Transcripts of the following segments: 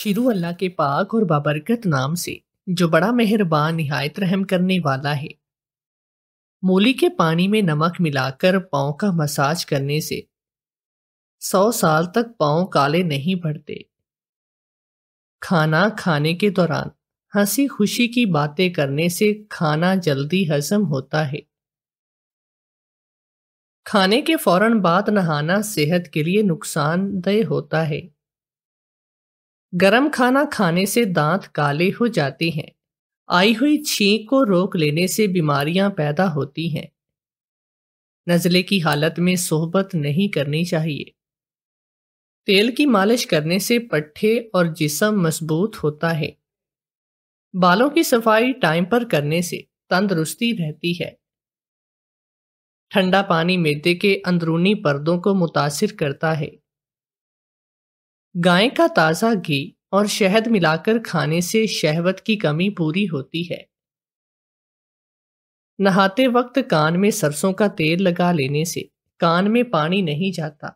Shirou अल्लाह के पाक और बाबरकत नाम से जो बड़ा मेहरबान नहायत रहम करने वाला है मूली के पानी में नमक मिलाकर पाँव का मसाज करने से सौ साल तक पाओ काले नहीं पड़ते खाना खाने के दौरान हंसी खुशी की बातें करने से खाना जल्दी हजम होता है खाने के फौरन बाद नहाना सेहत के लिए नुकसानदेह होता है गरम खाना खाने से दांत काले हो जाते हैं आई हुई छींक को रोक लेने से बीमारियां पैदा होती हैं नज़ले की हालत में सोहबत नहीं करनी चाहिए तेल की मालिश करने से पट्ठे और जिसम मजबूत होता है बालों की सफाई टाइम पर करने से तंदरुस्ती रहती है ठंडा पानी मेदे के अंदरूनी पर्दों को मुतासर करता है गाय का ताज़ा घी और शहद मिलाकर खाने से शहवत की कमी पूरी होती है नहाते वक्त कान में सरसों का तेल लगा लेने से कान में पानी नहीं जाता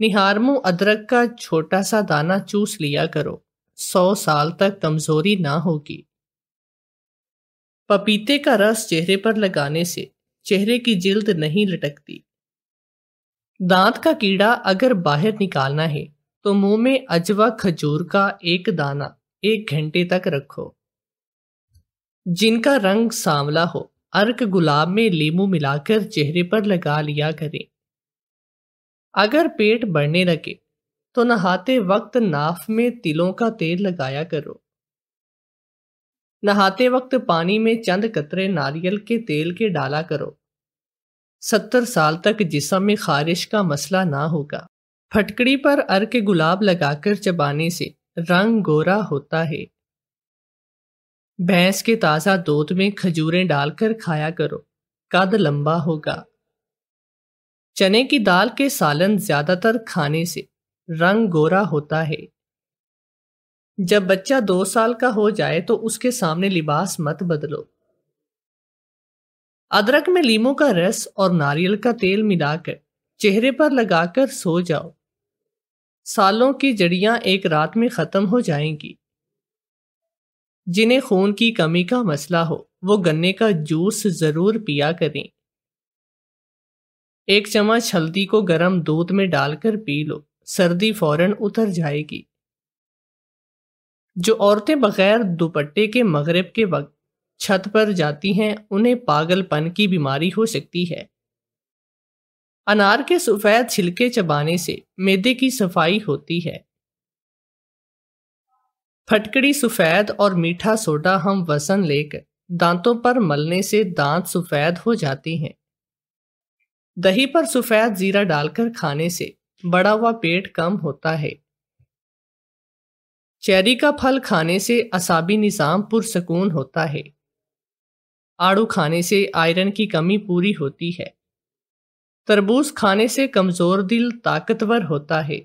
निहारमो अदरक का छोटा सा दाना चूस लिया करो सौ साल तक कमजोरी ना होगी पपीते का रस चेहरे पर लगाने से चेहरे की जिल्द नहीं लटकती दांत का कीड़ा अगर बाहर निकालना है तो मुंह में अजवा खजूर का एक दाना एक घंटे तक रखो जिनका रंग सांवला हो अर्क गुलाब में लीमू मिलाकर चेहरे पर लगा लिया करें अगर पेट बढ़ने लगे तो नहाते वक्त नाफ में तिलों का तेल लगाया करो नहाते वक्त पानी में चंद कतरे नारियल के तेल के डाला करो सत्तर साल तक जिसम में खारिश का मसला ना होगा फटकड़ी पर अर के गुलाब लगाकर चबाने से रंग गोरा होता है भैंस के ताज़ा दूध में खजूरें डालकर खाया करो कद लंबा होगा चने की दाल के सालन ज़्यादातर खाने से रंग गोरा होता है जब बच्चा दो साल का हो जाए तो उसके सामने लिबास मत बदलो अदरक में लीमो का रस और नारियल का तेल मिलाकर चेहरे पर लगाकर सो जाओ सालों की जड़ियां एक रात में ख़त्म हो जाएंगी जिन्हें खून की कमी का मसला हो वो गन्ने का जूस ज़रूर पिया करें एक चम्मच हल्दी को गर्म दूध में डालकर पी लो सर्दी फौरन उतर जाएगी जो औरतें बगैर दुपट्टे के मगरिब के वक्त छत पर जाती हैं उन्हें पागलपन की बीमारी हो सकती है अनार के सफ़ेद छिलके चबाने से मैदे की सफाई होती है फटकड़ी सफ़ेद और मीठा सोडा हम वसन लेकर दांतों पर मलने से दांत सफ़ेद हो जाती हैं दही पर सफ़ेद ज़ीरा डालकर खाने से बड़ा हुआ पेट कम होता है चेरी का फल खाने से असाबी निज़ाम पुरसकून होता है आड़ू खाने से आयरन की कमी पूरी होती है तरबूज खाने से कमज़ोर दिल ताकतवर होता है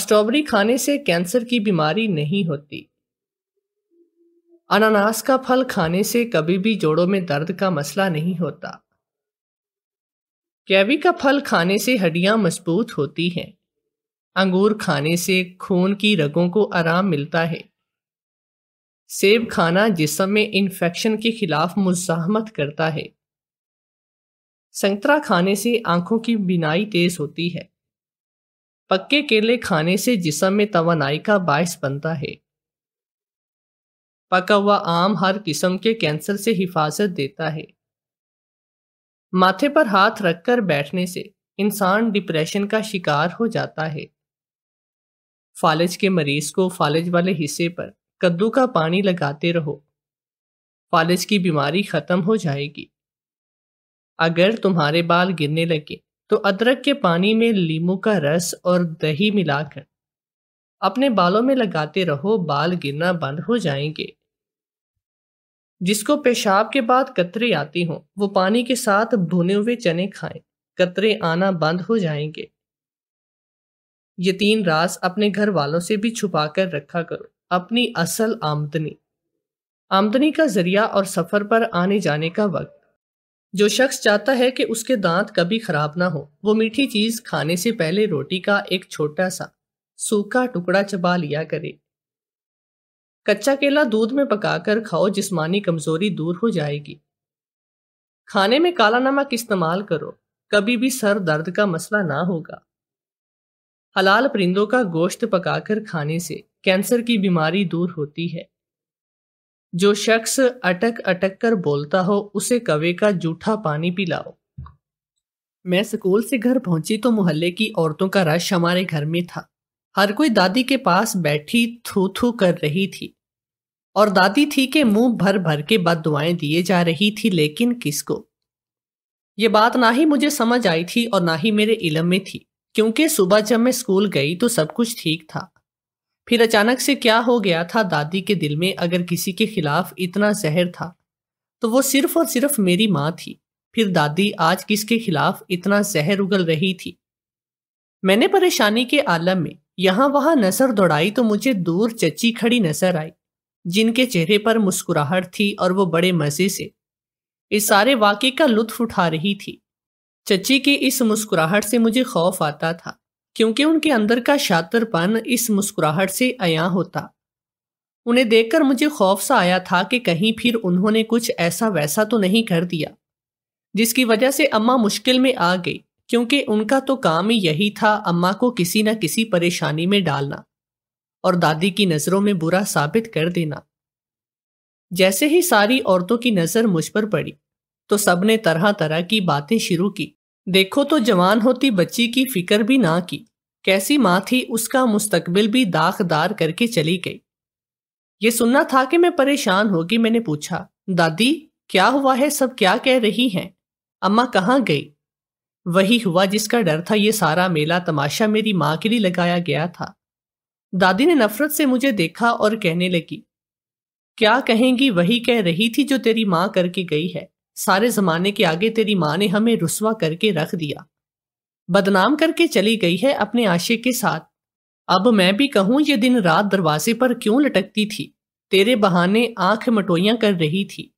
स्ट्रॉबेरी खाने से कैंसर की बीमारी नहीं होती अनानास का फल खाने से कभी भी जोड़ों में दर्द का मसला नहीं होता कैवी का फल खाने से हड्डियां मजबूत होती हैं अंगूर खाने से खून की रगों को आराम मिलता है सेब खाना जिसम में इन्फेक्शन के खिलाफ मुजाहमत करता है संतरा खाने से आंखों की बिनाई तेज होती है पक्के केले खाने से जिसम में तोनाई का बायस बनता है पका हुआ आम हर किस्म के कैंसर से हिफाजत देता है माथे पर हाथ रखकर बैठने से इंसान डिप्रेशन का शिकार हो जाता है फालज के मरीज को फालज वाले हिस्से पर कद्दू का पानी लगाते रहो फालिज की बीमारी खत्म हो जाएगी अगर तुम्हारे बाल गिरने लगे तो अदरक के पानी में लीमू का रस और दही मिलाकर अपने बालों में लगाते रहो बाल गिरना बंद हो जाएंगे जिसको पेशाब के बाद कतरे आती हों वो पानी के साथ भुने हुए चने खाएं कतरे आना बंद हो जाएंगे ये तीन रास अपने घर वालों से भी छुपा कर रखा करो अपनी असल आमदनी आमदनी का जरिया और सफर पर आने जाने का वक्त जो शख्स चाहता है कि उसके दांत कभी खराब ना हो वो मीठी चीज खाने से पहले रोटी का एक छोटा सा सूखा टुकड़ा चबा लिया करे कच्चा केला दूध में पकाकर खाओ जिस्मानी कमजोरी दूर हो जाएगी खाने में काला नमक इस्तेमाल करो कभी भी सर दर्द का मसला ना होगा हलाल परिंदों का गोश्त पकाकर खाने से कैंसर की बीमारी दूर होती है जो शख्स अटक अटक कर बोलता हो उसे कवे का जूठा पानी पिलाओ मैं स्कूल से घर पहुंची तो मोहल्ले की औरतों का रश हमारे घर में था हर कोई दादी के पास बैठी थू थू कर रही थी और दादी थी कि मुंह भर भर के बद दुआएं दिए जा रही थी लेकिन किसको ये बात ना ही मुझे समझ आई थी और ना ही मेरे इलम में थी क्योंकि सुबह जब मैं स्कूल गई तो सब कुछ ठीक था फिर अचानक से क्या हो गया था दादी के दिल में अगर किसी के खिलाफ इतना जहर था तो वो सिर्फ और सिर्फ मेरी माँ थी फिर दादी आज किसके खिलाफ इतना जहर उगल रही थी मैंने परेशानी के आलम में यहाँ वहाँ नजर दौड़ाई तो मुझे दूर चची खड़ी नजर आई जिनके चेहरे पर मुस्कुराहट थी और वो बड़े मजे से इस सारे वाक्य का लुत्फ उठा रही थी चची की इस मुस्कुराहट से मुझे खौफ आता था क्योंकि उनके अंदर का शातरपन इस मुस्कुराहट से अया होता उन्हें देखकर मुझे खौफ सा आया था कि कहीं फिर उन्होंने कुछ ऐसा वैसा तो नहीं कर दिया जिसकी वजह से अम्मा मुश्किल में आ गई क्योंकि उनका तो काम ही यही था अम्मा को किसी न किसी परेशानी में डालना और दादी की नज़रों में बुरा साबित कर देना जैसे ही सारी औरतों की नज़र मुझ पर पड़ी तो सबने तरह तरह की बातें शुरू की देखो तो जवान होती बच्ची की फिक्र भी ना की कैसी माँ थी उसका मुस्तकबिल भी दाखदार करके चली गई ये सुनना था कि मैं परेशान होगी मैंने पूछा दादी क्या हुआ है सब क्या कह रही हैं अम्मा कहाँ गई वही हुआ जिसका डर था ये सारा मेला तमाशा मेरी माँ के लिए लगाया गया था दादी ने नफरत से मुझे देखा और कहने लगी क्या कहेंगी वही कह रही थी जो तेरी माँ करके गई है सारे जमाने के आगे तेरी माँ ने हमें रुसवा करके रख दिया बदनाम करके चली गई है अपने आशिक के साथ अब मैं भी कहूं ये दिन रात दरवाजे पर क्यों लटकती थी तेरे बहाने आंख मटोइयां कर रही थी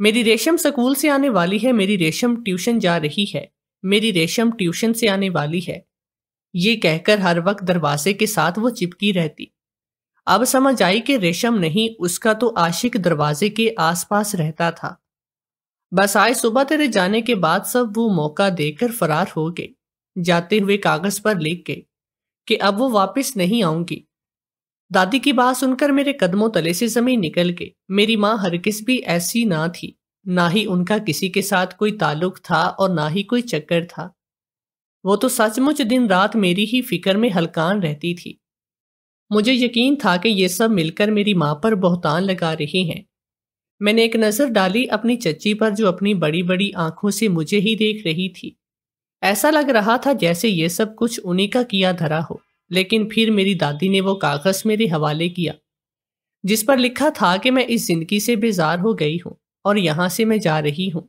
मेरी रेशम स्कूल से आने वाली है मेरी रेशम ट्यूशन जा रही है मेरी रेशम ट्यूशन से आने वाली है ये कहकर हर वक्त दरवाजे के साथ वो चिपकी रहती अब समझ आई कि रेशम नहीं उसका तो आशिक दरवाजे के आसपास रहता था बस आज सुबह तेरे जाने के बाद सब वो मौका देकर फरार हो गए जाते हुए कागज पर लिख गए कि अब वो वापस नहीं आऊंगी दादी की बात सुनकर मेरे कदमों तले से जमीन निकल गई मेरी माँ किस भी ऐसी ना थी ना ही उनका किसी के साथ कोई ताल्लुक था और ना ही कोई चक्कर था वो तो सचमुच दिन रात मेरी ही फिक्र में हलकान रहती थी मुझे यकीन था कि ये सब मिलकर मेरी माँ पर बहुतान लगा रही हैं मैंने एक नजर डाली अपनी चच्ची पर जो अपनी बड़ी बड़ी आंखों से मुझे ही देख रही थी ऐसा लग रहा था जैसे ये सब कुछ उन्हीं का किया धरा हो लेकिन फिर मेरी दादी ने वो कागज मेरे हवाले किया जिस पर लिखा था कि मैं इस जिंदगी से बेजार हो गई हूँ और यहाँ से मैं जा रही हूँ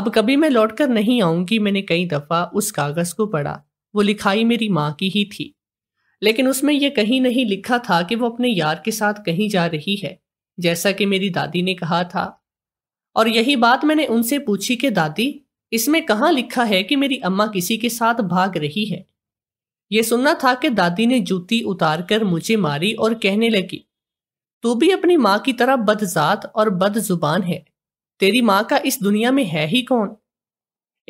अब कभी मैं लौट कर नहीं आऊंगी मैंने कई दफा उस कागज को पढ़ा वो लिखाई मेरी माँ की ही थी लेकिन उसमें यह कहीं नहीं लिखा था कि वो अपने यार के साथ कहीं जा रही है जैसा कि मेरी दादी ने कहा था और यही बात मैंने उनसे पूछी कि दादी इसमें कहाँ लिखा है कि मेरी अम्मा किसी के साथ भाग रही है ये सुनना था कि दादी ने जूती उतार कर मुझे मारी और कहने लगी तू भी अपनी माँ की तरह बदजात और बदजुबान है तेरी माँ का इस दुनिया में है ही कौन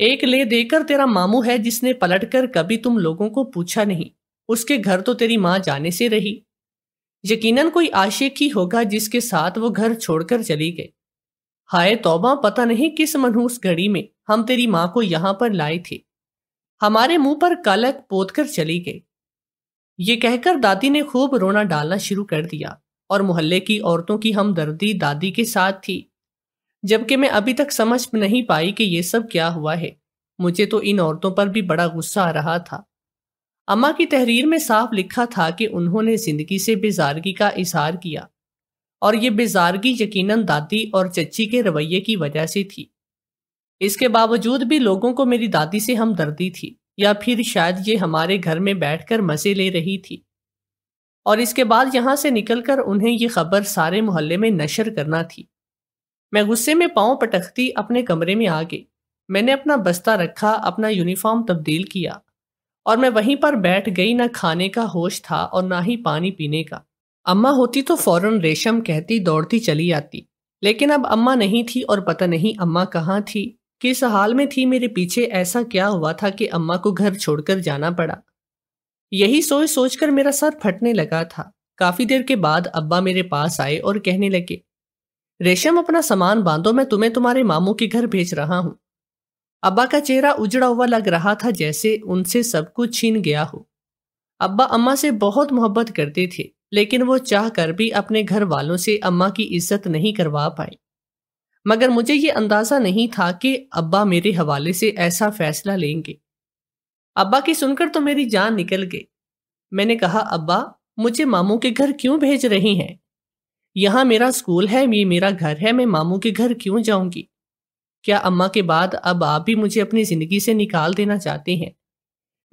एक ले देकर तेरा मामू है जिसने पलटकर कभी तुम लोगों को पूछा नहीं उसके घर तो तेरी माँ जाने से रही यकीनन कोई आशिक ही होगा जिसके साथ वो घर छोड़कर चली गई हाय तोबा पता नहीं किस मनहूस घड़ी में हम तेरी माँ को यहाँ पर लाए थे हमारे मुंह पर कालक पोत कर चली गई ये कहकर दादी ने खूब रोना डालना शुरू कर दिया और मोहल्ले की औरतों की हमदर्दी दादी के साथ थी जबकि मैं अभी तक समझ नहीं पाई कि ये सब क्या हुआ है मुझे तो इन औरतों पर भी बड़ा गुस्सा आ रहा था अम्मा की तहरीर में साफ लिखा था कि उन्होंने जिंदगी से बेजारगी का इजहार किया और ये बेजारगी यकीनन दादी और चच्ची के रवैये की वजह से थी इसके बावजूद भी लोगों को मेरी दादी से हमदर्दी थी या फिर शायद ये हमारे घर में बैठकर मज़े ले रही थी और इसके बाद यहाँ से निकलकर उन्हें ये खबर सारे मोहल्ले में नशर करना थी मैं गुस्से में पाँव पटकती अपने कमरे में आ गई मैंने अपना बस्ता रखा अपना यूनिफॉर्म तब्दील किया और मैं वहीं पर बैठ गई ना खाने का होश था और ना ही पानी पीने का अम्मा होती तो फौरन रेशम कहती दौड़ती चली आती लेकिन अब अम्मा नहीं थी और पता नहीं अम्मा कहाँ थी किस हाल में थी मेरे पीछे ऐसा क्या हुआ था कि अम्मा को घर छोड़कर जाना पड़ा यही सोच सोचकर मेरा सर फटने लगा था काफी देर के बाद अब्बा मेरे पास आए और कहने लगे रेशम अपना सामान बांधो मैं तुम्हें तुम्हारे मामू के घर भेज रहा हूँ अब्बा का चेहरा उजड़ा हुआ लग रहा था जैसे उनसे सब कुछ छीन गया हो अब्बा अम्मा से बहुत मोहब्बत करते थे लेकिन वो चाह कर भी अपने घर वालों से अम्मा की इज्जत नहीं करवा पाए मगर मुझे ये अंदाज़ा नहीं था कि अब्बा मेरे हवाले से ऐसा फैसला लेंगे अब्बा की सुनकर तो मेरी जान निकल गई मैंने कहा अब्बा मुझे मामू के घर क्यों भेज रही हैं यहाँ मेरा स्कूल है ये मेरा घर है मैं मामू के घर क्यों जाऊंगी क्या अम्मा के बाद अब आप भी मुझे अपनी जिंदगी से निकाल देना चाहते हैं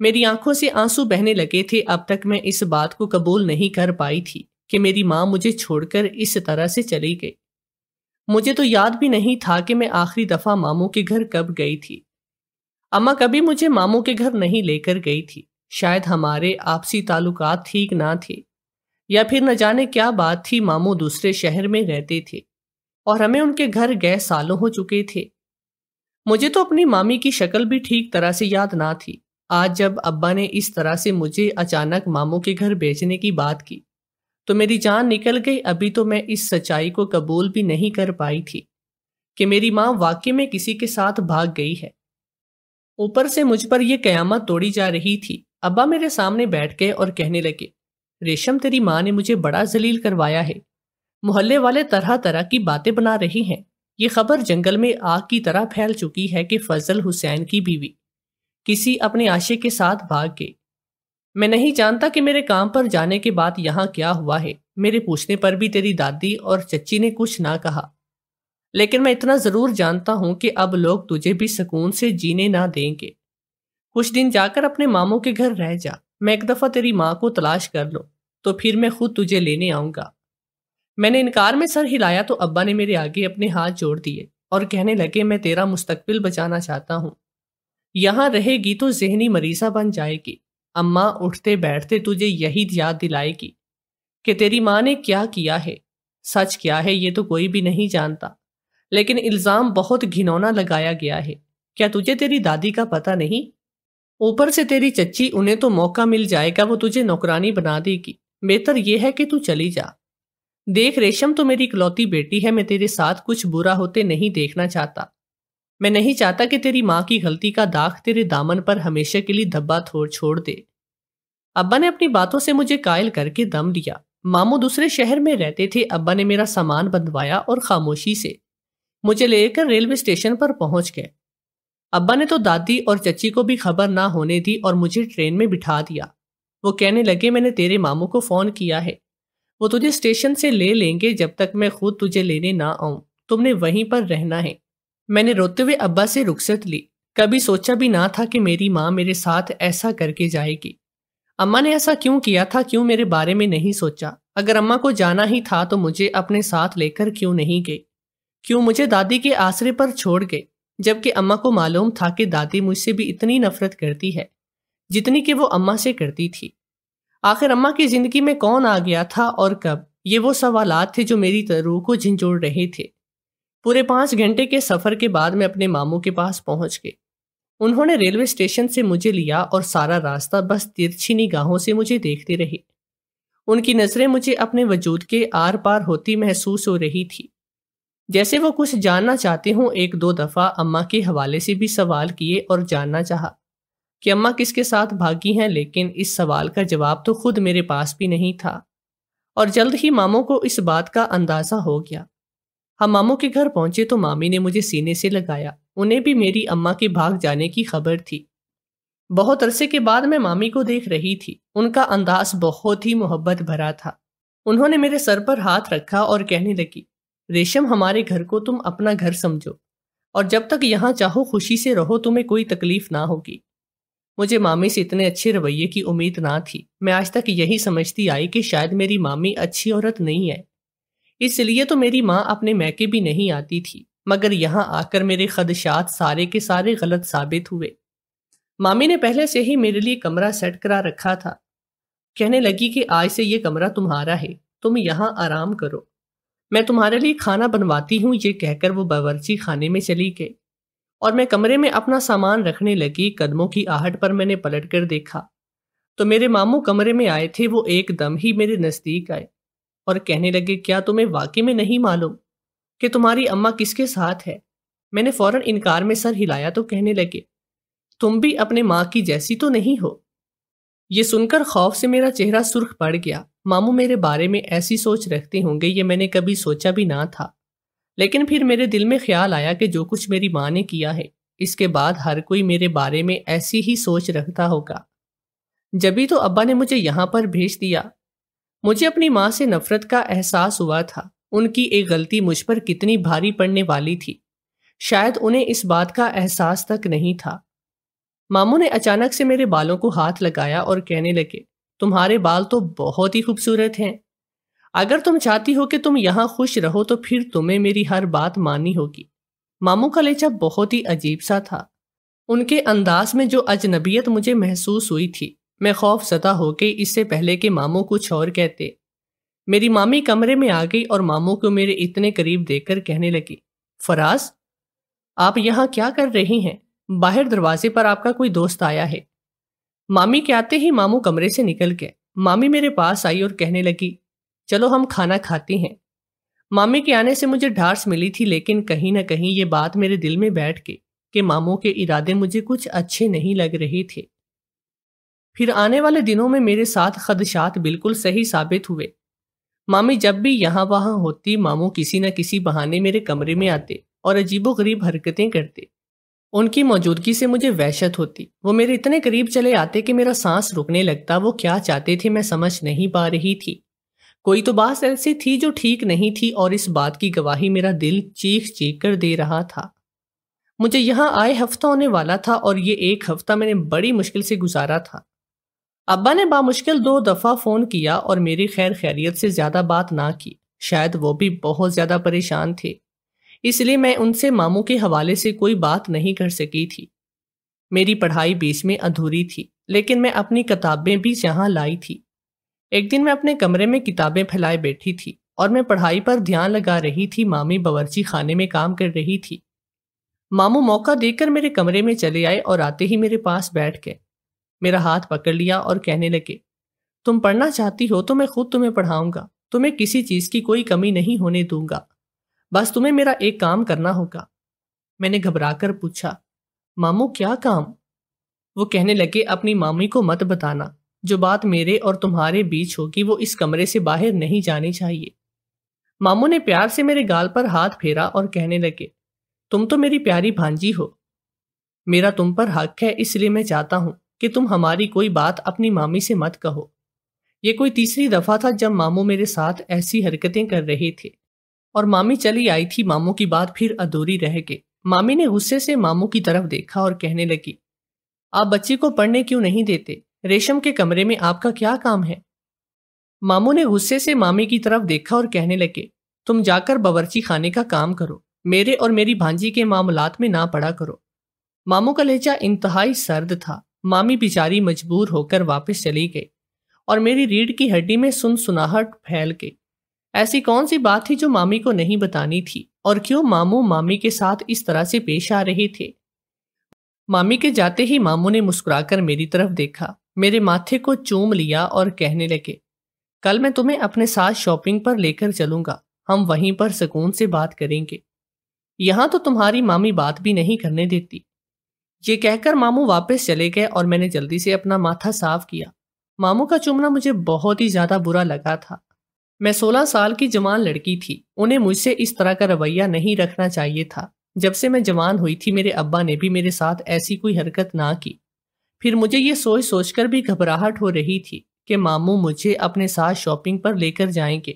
मेरी आंखों से आंसू बहने लगे थे अब तक मैं इस बात को कबूल नहीं कर पाई थी कि मेरी माँ मुझे छोड़कर इस तरह से चली गई मुझे तो याद भी नहीं था कि मैं आखिरी दफा मामू के घर कब गई थी अम्मा कभी मुझे मामू के घर नहीं लेकर गई थी शायद हमारे आपसी ताल्लुकात ठीक ना थे या फिर न जाने क्या बात थी मामू दूसरे शहर में रहते थे और हमें उनके घर गए सालों हो चुके थे मुझे तो अपनी मामी की शक्ल भी ठीक तरह से याद ना थी आज जब अब्बा ने इस तरह से मुझे अचानक मामू के घर बेचने की बात की तो मेरी जान निकल गई अभी तो मैं इस सच्चाई को कबूल भी नहीं कर पाई थी कि मेरी माँ वाकई में किसी के साथ भाग गई है ऊपर से मुझ पर यह कयामत तोड़ी जा रही थी अब्बा मेरे सामने बैठ गए और कहने लगे रेशम तेरी माँ ने मुझे बड़ा जलील करवाया है मोहल्ले वाले तरह तरह की बातें बना रही हैं ये खबर जंगल में आग की तरह फैल चुकी है कि फजल हुसैन की बीवी किसी अपने आशे के साथ भाग गई मैं नहीं जानता कि मेरे काम पर जाने के बाद यहाँ क्या हुआ है मेरे पूछने पर भी तेरी दादी और चच्ची ने कुछ ना कहा लेकिन मैं इतना ज़रूर जानता हूं कि अब लोग तुझे भी सुकून से जीने ना देंगे कुछ दिन जाकर अपने मामों के घर रह जा मैं एक दफ़ा तेरी माँ को तलाश कर लो तो फिर मैं खुद तुझे लेने आऊंगा मैंने इनकार में सर हिलाया तो अब्बा ने मेरे आगे अपने हाथ जोड़ दिए और कहने लगे मैं तेरा मुस्तकबिल बचाना चाहता हूँ यहाँ रहेगी तो जहनी मरीजा बन जाएगी अम्मा उठते बैठते तुझे यही याद दिलाएगी कि तेरी माँ ने क्या किया है सच क्या है ये तो कोई भी नहीं जानता लेकिन इल्ज़ाम बहुत घिनौना लगाया गया है क्या तुझे तेरी दादी का पता नहीं ऊपर से तेरी चच्ची उन्हें तो मौका मिल जाएगा वो तुझे नौकरानी बना देगी बेहतर यह है कि तू चली जा देख रेशम तो मेरी इकलौती बेटी है मैं तेरे साथ कुछ बुरा होते नहीं देखना चाहता मैं नहीं चाहता कि तेरी माँ की गलती का दाग तेरे दामन पर हमेशा के लिए धब्बा थोड़ छोड़ दे अब्बा ने अपनी बातों से मुझे कायल करके दम दिया मामू दूसरे शहर में रहते थे अब्बा ने मेरा सामान बंधवाया और खामोशी से मुझे लेकर रेलवे स्टेशन पर पहुंच गए अब्बा ने तो दादी और चची को भी खबर ना होने दी और मुझे ट्रेन में बिठा दिया वो कहने लगे मैंने तेरे मामू को फोन किया है वो तुझे स्टेशन से ले लेंगे जब तक मैं खुद तुझे लेने ना आऊं तुमने वहीं पर रहना है मैंने रोते हुए अब्बा से रुखसत ली कभी सोचा भी ना था कि मेरी माँ मेरे साथ ऐसा करके जाएगी अम्मा ने ऐसा क्यों किया था क्यों मेरे बारे में नहीं सोचा अगर अम्मा को जाना ही था तो मुझे अपने साथ लेकर क्यों नहीं गई क्यों मुझे दादी के आसरे पर छोड़ गए जबकि अम्मा को मालूम था कि दादी मुझसे भी इतनी नफरत करती है जितनी कि वो अम्मा से करती थी आखिर अम्मा की जिंदगी में कौन आ गया था और कब ये वो सवालात थे जो मेरी तरू को झिंझोड़ रहे थे पूरे पाँच घंटे के सफ़र के बाद मैं अपने मामू के पास पहुंच गई उन्होंने रेलवे स्टेशन से मुझे लिया और सारा रास्ता बस तिरछी निगाहों से मुझे देखते रहे उनकी नज़रें मुझे अपने वजूद के आर पार होती महसूस हो रही थी जैसे वो कुछ जानना चाहते हों एक दो दफ़ा अम्मा के हवाले से भी सवाल किए और जानना चाहा कि अम्मा किसके साथ भागी हैं लेकिन इस सवाल का जवाब तो खुद मेरे पास भी नहीं था और जल्द ही मामों को इस बात का अंदाज़ा हो गया हम मामों के घर पहुंचे तो मामी ने मुझे सीने से लगाया उन्हें भी मेरी अम्मा के भाग जाने की खबर थी बहुत अरसे के बाद मैं मामी को देख रही थी उनका अंदाज बहुत ही मोहब्बत भरा था उन्होंने मेरे सर पर हाथ रखा और कहने लगी रेशम हमारे घर को तुम अपना घर समझो और जब तक यहाँ चाहो खुशी से रहो तुम्हें कोई तकलीफ ना होगी मुझे मामी से इतने अच्छे रवैये की उम्मीद ना थी मैं आज तक यही समझती आई कि शायद मेरी मामी अच्छी औरत नहीं है इसलिए तो मेरी माँ अपने मैके भी नहीं आती थी मगर यहाँ आकर मेरे खदशात सारे के सारे गलत साबित हुए मामी ने पहले से ही मेरे लिए कमरा सेट करा रखा था कहने लगी कि आज से ये कमरा तुम्हारा है तुम यहाँ आराम करो मैं तुम्हारे लिए खाना बनवाती हूँ ये कहकर वो बावर्ची खाने में चली गई और मैं कमरे में अपना सामान रखने लगी कदमों की आहट पर मैंने पलट कर देखा तो मेरे मामू कमरे में आए थे वो एकदम ही मेरे नज़दीक आए और कहने लगे क्या तुम्हें वाकई में नहीं मालूम कि तुम्हारी अम्मा किसके साथ है मैंने फौरन इनकार में सर हिलाया तो कहने लगे तुम भी अपने माँ की जैसी तो नहीं हो ये सुनकर खौफ से मेरा चेहरा सुर्ख पड़ गया मामू मेरे बारे में ऐसी सोच रखते होंगे ये मैंने कभी सोचा भी ना था लेकिन फिर मेरे दिल में ख्याल आया कि जो कुछ मेरी माँ ने किया है इसके बाद हर कोई मेरे बारे में ऐसी ही सोच रखता होगा जबी तो अब्बा ने मुझे यहाँ पर भेज दिया मुझे अपनी माँ से नफरत का एहसास हुआ था उनकी एक गलती मुझ पर कितनी भारी पड़ने वाली थी शायद उन्हें इस बात का एहसास तक नहीं था मामू ने अचानक से मेरे बालों को हाथ लगाया और कहने लगे तुम्हारे बाल तो बहुत ही खूबसूरत हैं अगर तुम चाहती हो कि तुम यहाँ खुश रहो तो फिर तुम्हें मेरी हर बात मानी होगी मामू का लेचा बहुत ही अजीब सा था उनके अंदाज में जो अजनबियत मुझे महसूस हुई थी मैं खौफ सदा होके इससे पहले के मामू कुछ और कहते मेरी मामी कमरे में आ गई और मामू को मेरे इतने करीब देखकर कहने लगी फराज आप यहाँ क्या कर रही हैं बाहर दरवाजे पर आपका कोई दोस्त आया है मामी के आते ही मामू कमरे से निकल गए मामी मेरे पास आई और कहने लगी चलो हम खाना खाते हैं मामी के आने से मुझे ढार्स मिली थी लेकिन कहीं ना कहीं ये बात मेरे दिल में बैठ गई कि मामों के इरादे मुझे कुछ अच्छे नहीं लग रहे थे फिर आने वाले दिनों में मेरे साथ खदशात बिल्कुल सही साबित हुए मामी जब भी यहाँ वहाँ होती मामू किसी न किसी बहाने मेरे कमरे में आते और अजीबो गरीब हरकतें करते उनकी मौजूदगी से मुझे वहशत होती वो मेरे इतने करीब चले आते कि मेरा सांस रुकने लगता वो क्या चाहते थे मैं समझ नहीं पा रही थी कोई तो बात ऐसी थी जो ठीक नहीं थी और इस बात की गवाही मेरा दिल चीख चीख कर दे रहा था मुझे यहाँ आए हफ्ता होने वाला था और ये एक हफ्ता मैंने बड़ी मुश्किल से गुजारा था अब्बा ने बामुश्किल दो दफ़ा फ़ोन किया और मेरी खैर खैरियत से ज़्यादा बात ना की शायद वो भी बहुत ज़्यादा परेशान थे इसलिए मैं उनसे मामू के हवाले से कोई बात नहीं कर सकी थी मेरी पढ़ाई बीच में अधूरी थी लेकिन मैं अपनी किताबें भी यहाँ लाई थी एक दिन मैं अपने कमरे में किताबें फैलाए बैठी थी और मैं पढ़ाई पर ध्यान लगा रही थी मामी बावर्ची खाने में काम कर रही थी मामू मौका देकर मेरे कमरे में चले आए और आते ही मेरे पास बैठ गए मेरा हाथ पकड़ लिया और कहने लगे तुम पढ़ना चाहती हो तो मैं खुद तुम्हें पढ़ाऊंगा तुम्हें किसी चीज़ की कोई कमी नहीं होने दूंगा बस तुम्हें मेरा एक काम करना होगा मैंने घबराकर पूछा मामू क्या काम वो कहने लगे अपनी मामी को मत बताना जो बात मेरे और तुम्हारे बीच होगी वो इस कमरे से बाहर नहीं जानी चाहिए मामू ने प्यार से मेरे गाल पर हाथ फेरा और कहने लगे तुम तो मेरी प्यारी भांजी हो मेरा तुम पर हक है इसलिए मैं चाहता हूं कि तुम हमारी कोई बात अपनी मामी से मत कहो ये कोई तीसरी दफ़ा था जब मामू मेरे साथ ऐसी हरकतें कर रहे थे और मामी चली आई थी मामू की बात फिर अधूरी रह गई मामी ने गुस्से से मामू की तरफ देखा और कहने लगी आप बच्ची को पढ़ने क्यों नहीं देते रेशम के कमरे में आपका क्या काम है मामू ने गुस्से से मामी की तरफ देखा और कहने लगे तुम जाकर बावर्ची खाने का काम करो मेरे और मेरी भांजी के मामलात में ना पड़ा करो मामू का लहजा इंतहाई सर्द था मामी बेचारी मजबूर होकर वापस चली गई और मेरी रीढ़ की हड्डी में सुन सुनाहट फैल गई ऐसी कौन सी बात थी जो मामी को नहीं बतानी थी और क्यों मामू मामी के साथ इस तरह से पेश आ रहे थे मामी के जाते ही मामू ने मुस्कुराकर मेरी तरफ देखा मेरे माथे को चूम लिया और कहने लगे कल मैं तुम्हें अपने साथ शॉपिंग पर लेकर चलूंगा हम वहीं पर सुकून से बात करेंगे यहाँ तो तुम्हारी मामी बात भी नहीं करने देती ये कहकर मामू वापस चले गए और मैंने जल्दी से अपना माथा साफ किया मामू का चूमना मुझे बहुत ही ज्यादा बुरा लगा था मैं सोलह साल की जवान लड़की थी उन्हें मुझसे इस तरह का रवैया नहीं रखना चाहिए था जब से मैं जवान हुई थी मेरे अब्बा ने भी मेरे साथ ऐसी कोई हरकत ना की फिर मुझे ये सोच सोचकर भी घबराहट हो रही थी कि मामू मुझे अपने साथ शॉपिंग पर लेकर जाएंगे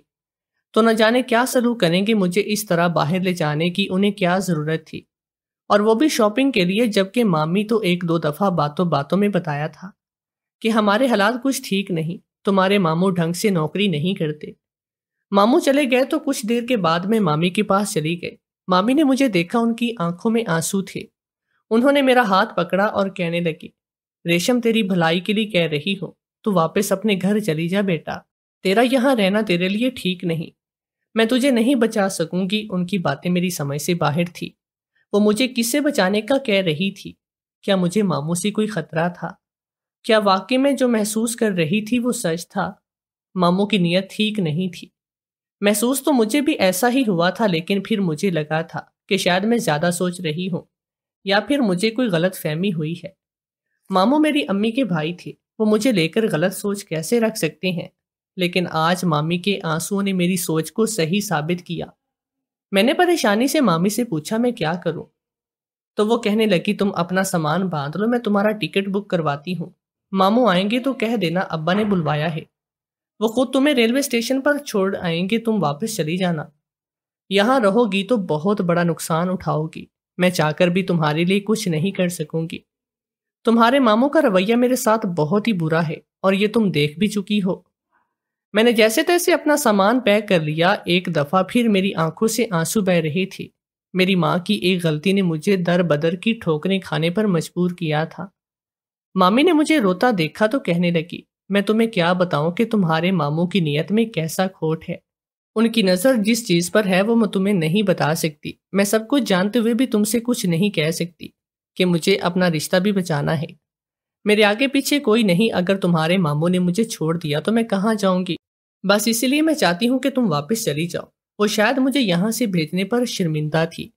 तो न जाने क्या सलूक करेंगे मुझे इस तरह बाहर ले जाने की उन्हें क्या ज़रूरत थी और वो भी शॉपिंग के लिए जबकि मामी तो एक दो दफ़ा बातों बातों में बताया था कि हमारे हालात कुछ ठीक नहीं तुम्हारे मामू ढंग से नौकरी नहीं करते मामू चले गए तो कुछ देर के बाद में मामी के पास चली गई मामी ने मुझे देखा उनकी आंखों में आंसू थे उन्होंने मेरा हाथ पकड़ा और कहने लगी रेशम तेरी भलाई के लिए कह रही हो तू तो वापस अपने घर चली जा बेटा तेरा यहाँ रहना तेरे लिए ठीक नहीं मैं तुझे नहीं बचा सकूंगी उनकी बातें मेरी समझ से बाहर थी वो मुझे किससे बचाने का कह रही थी क्या मुझे मामू से कोई खतरा था क्या वाकई में जो महसूस कर रही थी वो सच था मामू की नीयत ठीक नहीं थी महसूस तो मुझे भी ऐसा ही हुआ था लेकिन फिर मुझे लगा था कि शायद मैं ज़्यादा सोच रही हूँ या फिर मुझे कोई गलत फहमी हुई है मामू मेरी अम्मी के भाई थे वो मुझे लेकर गलत सोच कैसे रख सकते हैं लेकिन आज मामी के आंसुओं ने मेरी सोच को सही साबित किया मैंने परेशानी से मामी से पूछा मैं क्या करूं तो वो कहने लगी तुम अपना सामान बांध लो मैं तुम्हारा टिकट बुक करवाती हूँ मामू आएंगे तो कह देना अब्बा ने बुलवाया है वो खुद तुम्हें रेलवे स्टेशन पर छोड़ आएंगे तुम वापस चली जाना यहाँ रहोगी तो बहुत बड़ा नुकसान उठाओगी मैं चाहकर भी तुम्हारे लिए कुछ नहीं कर सकूंगी तुम्हारे मामों का रवैया मेरे साथ बहुत ही बुरा है और ये तुम देख भी चुकी हो मैंने जैसे तैसे अपना सामान पैक कर लिया एक दफ़ा फिर मेरी आंखों से आंसू बह रहे थे मेरी माँ की एक गलती ने मुझे दर बदर की ठोकरें खाने पर मजबूर किया था मामी ने मुझे रोता देखा तो कहने लगी मैं तुम्हें क्या बताऊं कि तुम्हारे मामों की नीयत में कैसा खोट है उनकी नज़र जिस चीज़ पर है वो मैं तुम्हें नहीं बता सकती मैं सब कुछ जानते हुए भी तुमसे कुछ नहीं कह सकती कि मुझे अपना रिश्ता भी बचाना है मेरे आगे पीछे कोई नहीं अगर तुम्हारे मामू ने मुझे छोड़ दिया तो मैं कहाँ जाऊंगी बस इसलिए मैं चाहती हूँ कि तुम वापस चली जाओ वो शायद मुझे यहाँ से भेजने पर शर्मिंदा थी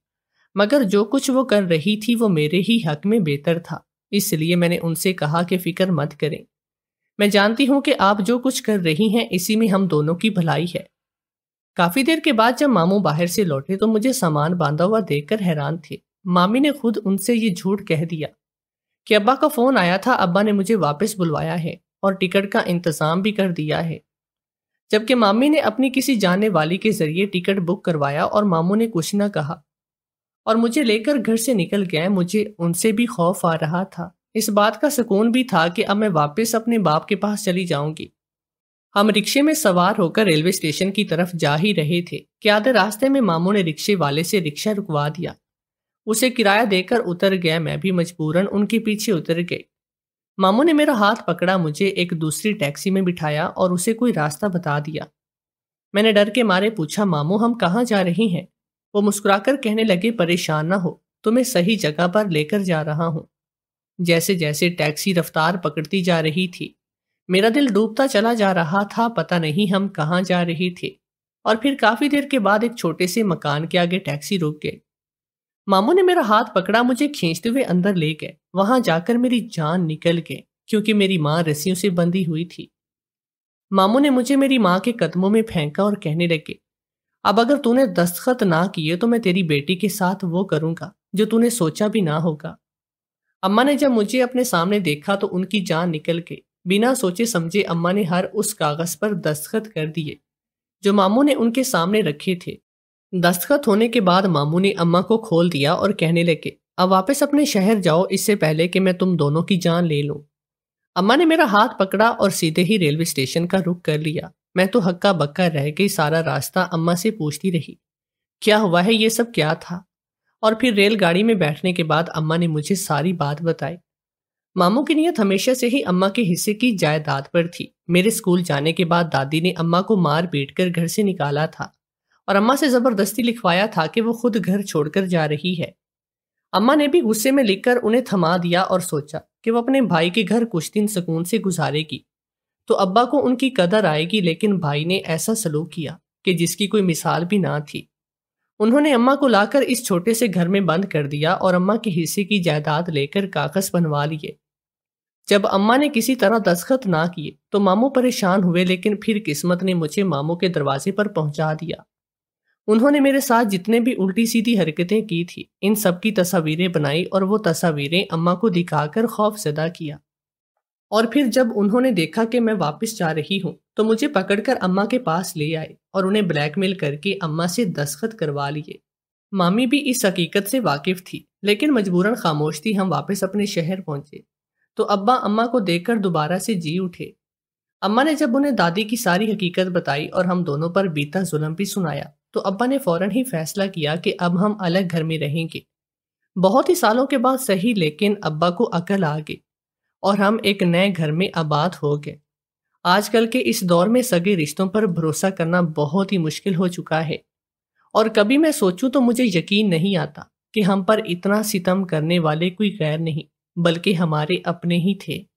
मगर जो कुछ वो कर रही थी वो मेरे ही हक में बेहतर था इसलिए मैंने उनसे कहा कि फिक्र मत करें मैं जानती हूँ कि आप जो कुछ कर रही हैं इसी में हम दोनों की भलाई है काफी देर के बाद जब मामू बाहर से लौटे तो मुझे सामान बांधा हुआ देखकर हैरान थे मामी ने खुद उनसे ये झूठ कह दिया कि अब्बा का फोन आया था अब्बा ने मुझे वापस बुलवाया है और टिकट का इंतजाम भी कर दिया है जबकि मामी ने अपनी किसी जाने वाली के जरिए टिकट बुक करवाया और मामू ने कुछ ना कहा और मुझे लेकर घर से निकल गए मुझे उनसे भी खौफ आ रहा था इस बात का सुकून भी था कि अब मैं वापस अपने बाप के पास चली जाऊंगी हम रिक्शे में सवार होकर रेलवे स्टेशन की तरफ जा ही रहे थे कि आधे रास्ते में मामू ने रिक्शे वाले से रिक्शा रुकवा दिया उसे किराया देकर उतर गया मैं भी मजबूरन उनके पीछे उतर गई मामू ने मेरा हाथ पकड़ा मुझे एक दूसरी टैक्सी में बिठाया और उसे कोई रास्ता बता दिया मैंने डर के मारे पूछा मामू हम कहाँ जा रही हैं वो मुस्कुराकर कहने लगे परेशान ना हो तुम्हें सही जगह पर लेकर जा रहा हूँ जैसे जैसे टैक्सी रफ्तार पकड़ती जा रही थी मेरा दिल डूबता चला जा रहा था पता नहीं हम कहाँ जा रहे थे और फिर काफ़ी देर के बाद एक छोटे से मकान के आगे टैक्सी रुक गई मामू ने मेरा हाथ पकड़ा मुझे खींचते हुए अंदर ले गए वहां जाकर मेरी जान निकल गई क्योंकि मेरी माँ रस्सियों से बंधी हुई थी मामू ने मुझे मेरी माँ के कदमों में फेंका और कहने लगे अब अगर तूने दस्तखत ना किए तो मैं तेरी बेटी के साथ वो करूंगा जो तूने सोचा भी ना होगा अम्मा ने जब मुझे अपने सामने देखा तो उनकी जान निकल गई बिना सोचे समझे अम्मा ने हर उस कागज पर दस्तखत कर दिए जो मामू ने उनके सामने रखे थे दस्तखत होने के बाद मामू ने अम्मा को खोल दिया और कहने लगे अब वापस अपने शहर जाओ इससे पहले कि मैं तुम दोनों की जान ले लूं अम्मा ने मेरा हाथ पकड़ा और सीधे ही रेलवे स्टेशन का रुख कर लिया मैं तो हक्का बक्का रह गई सारा रास्ता अम्मा से पूछती रही क्या हुआ है ये सब क्या था और फिर रेलगाड़ी में बैठने के बाद अम्मा ने मुझे सारी बात बताई मामू की नीयत हमेशा से ही अम्मा के हिस्से की जायदाद पर थी मेरे स्कूल जाने के बाद दादी ने अम्मा को मार पीट कर घर से निकाला था और अम्मा से ज़बरदस्ती लिखवाया था कि वो खुद घर छोड़कर जा रही है अम्मा ने भी गुस्से में लिखकर उन्हें थमा दिया और सोचा कि वो अपने भाई के घर कुछ दिन सुकून से गुजारेगी तो अब्बा को उनकी कदर आएगी लेकिन भाई ने ऐसा सलूक किया कि जिसकी कोई मिसाल भी ना थी उन्होंने अम्मा को लाकर इस छोटे से घर में बंद कर दिया और अम्मा के हिस्से की जायदाद लेकर कागज बनवा लिए जब अम्मा ने किसी तरह दस्खत ना किए तो मामू परेशान हुए लेकिन फिर किस्मत ने मुझे मामू के दरवाजे पर पहुंचा दिया उन्होंने मेरे साथ जितने भी उल्टी सीधी हरकतें की थी इन सब की तस्वीरें बनाई और वो तस्वीरें अम्मा को दिखाकर खौफ जदा किया और फिर जब उन्होंने देखा कि मैं वापस जा रही हूँ तो मुझे पकड़कर अम्मा के पास ले आए और उन्हें ब्लैकमेल करके अम्मा से दस्खत करवा लिए मामी भी इस हकीकत से वाकिफ थी लेकिन मजबूरन खामोश थी हम वापस अपने शहर पहुंचे तो अब्बा अम्मा को देखकर दोबारा से जी उठे अम्मा ने जब उन्हें दादी की सारी हकीकत बताई और हम दोनों पर बीता जुलम भी सुनाया तो अब्बा ने फौरन ही फैसला किया कि अब हम अलग घर में रहेंगे बहुत ही सालों के बाद सही लेकिन अब्बा को अकल आ गई और हम एक नए घर में आबाद हो गए आजकल के इस दौर में सगे रिश्तों पर भरोसा करना बहुत ही मुश्किल हो चुका है और कभी मैं सोचूं तो मुझे यकीन नहीं आता कि हम पर इतना सितम करने वाले कोई गैर नहीं बल्कि हमारे अपने ही थे